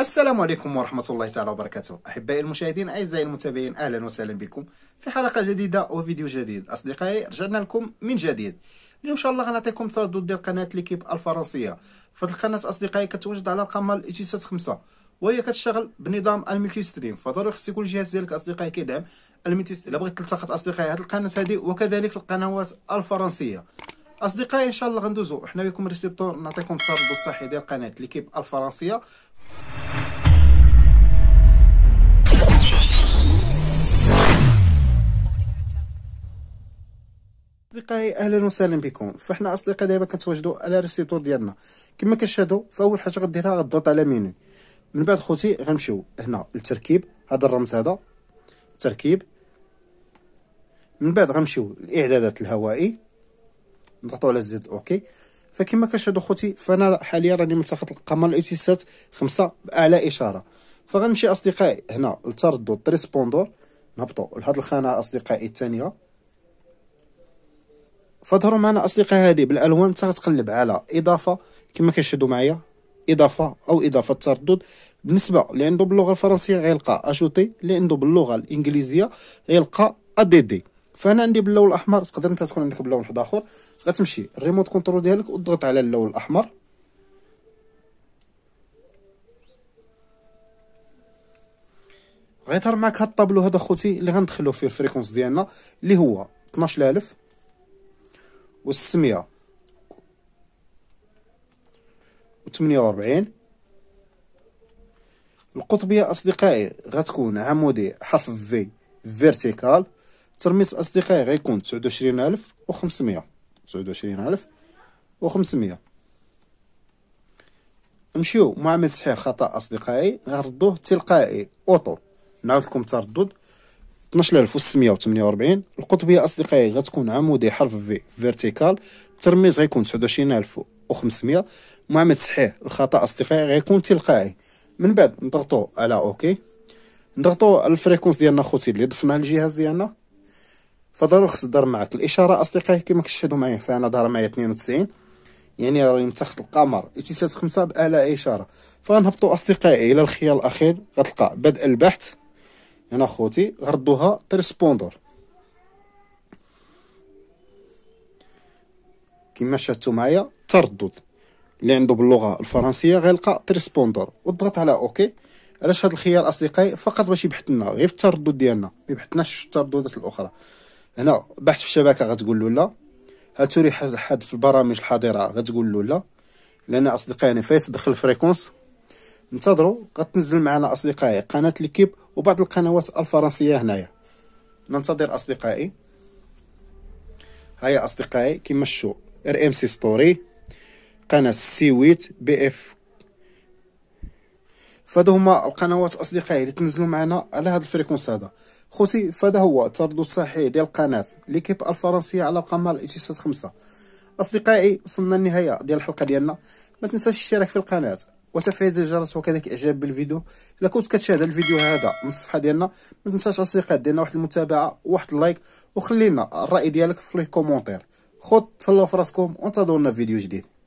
السلام عليكم ورحمة الله تعالى وبركاته أحبائي المشاهدين أعزائي المتابعين أهلا وسهلا بكم في حلقة جديدة وفيديو جديد أصدقائي رجعنا لكم من جديد اليوم إن شاء الله غنعطيكم تردد ديال قناة ليكيب الفرنسية فهاد القناة أصدقائي كتواجد على القمة الإتيسات خمسة وهي كتشتغل بنظام الملتي ستريم فضروري خص يكون الجهاز ديالك أصدقائي كيدعم الملتي ستريم إلا بغيت تلتقط أصدقائي هاد القناة هادي وكذلك القنوات الفرنسية اصدقائي ان شاء الله غندوزو حنا وياكم ريسيبتور نعطيكم التردد الصحي ديال قناه ليكيب الفرنسيه اصدقائي اهلا وسهلا بكم فاحنا اصدقائي دابا كنتواجدوا على الريسيبتور ديالنا كما كتشاهدوا فاول حاجه غديرها غضغط على مينو من بعد خوتي غنمشيو هنا للتركيب هذا الرمز هذا تركيب من بعد غنمشيو الاعدادات الهوائي نضغطوا على زد اوكي فكما كتشاهدوا خوتي فانا حاليا راني ملتقط القمر الاوتيسات خمسة باعلى اشاره فغنمشي اصدقائي هنا لتردد تريسبوندور نهبطوا لهاد الخانه اصدقائي الثانيه فظهروا معنا اصدقائي هذه بالالوان حتى غتقلب على اضافه كما كتشاهدوا معايا اضافه او اضافه تردد بالنسبه اللي عنده باللغه الفرنسيه غيلقى اجوتي اللي عنده باللغه الانجليزيه غيلقى اديدي دي فانا عندي باللون الاحمر تقدر انت تكون عندك بلون واحد اخر غتمشي الريموت كنترول ديالك وتضغط على اللون الاحمر غيظهر معك هاد الطابلو هذا خوتي اللي غندخلو فيه الفريكونس ديالنا اللي هو 12000 و 600 و 48 القطبيه اصدقائي غتكون عمودي حرف في فيرتيكال ترميس اصدقائي غيكون تسعود 29500 الف تسعود الف نمشيو معامل تصحيح خطا اصدقائي غنردوه تلقائي اوتو نعاود لكم التردد 12648 القطبيه اصدقائي غتكون عمودي حرف في فيرتيكال الترميز غيكون 29500 معامل تصحيح الخطا اصدقائي غيكون تلقائي من بعد نضغطو على اوكي نضغطو على الفريكونس ديالنا خوتي اللي ضفناها للجهاز ديالنا فضروري خص دار معك الاشاره اصدقائي كما كتشهدوا معايا فانا دار معايا 92 يعني راني متخذ القمر اتساس خمسة بالا إشارة فنهبطوا أصدقائي إلى الخيار الأخير غتلقى بدء البحث هنا خوتي غردوها تريسبوندور كما شاهدتوا معايا تردد اللي عنده باللغة الفرنسية غيلقى تريسبوندور وضغط على أوكي علاش هاد الخيار أصدقائي فقط باش يبحث لنا غير في التردد ديالنا ميبحثناش في الترددات الأخرى هنا بحث في الشبكه غتقول له لا هاتوري حد في البرامج الحاضره غتقول له لا لان اصدقائنا فايس دخل فريكونس انتظروا غتنزل معنا اصدقائي قناه ليكيب وبعض القنوات الفرنسيه هنايا ننتظر اصدقائي هيا اصدقائي كيما شو ار ام سي ستوري قناه سي ويت بي اف فهادو هما القنوات اصدقائي اللي تنزلوا معنا على هاد الفريكونس هذا خوتي فهذا هو الترد الصحيح ديال القناه ليكيب الفرنسيه على القمر الاتصال خمسة اصدقائي وصلنا للنهايه ديال الحلقه ديالنا ما تنساش الاشتراك في القناه وتفعيل الجرس وكذلك اعجاب بالفيديو الا كنت كتشاهد الفيديو هذا من الصفحه ديالنا ما تنساش اصدقائي ديالنا واحد المتابعه وواحد اللايك وخلينا الراي ديالك في كومونتير خذ تهلاو في راسكم وانتظرونا في فيديو جديد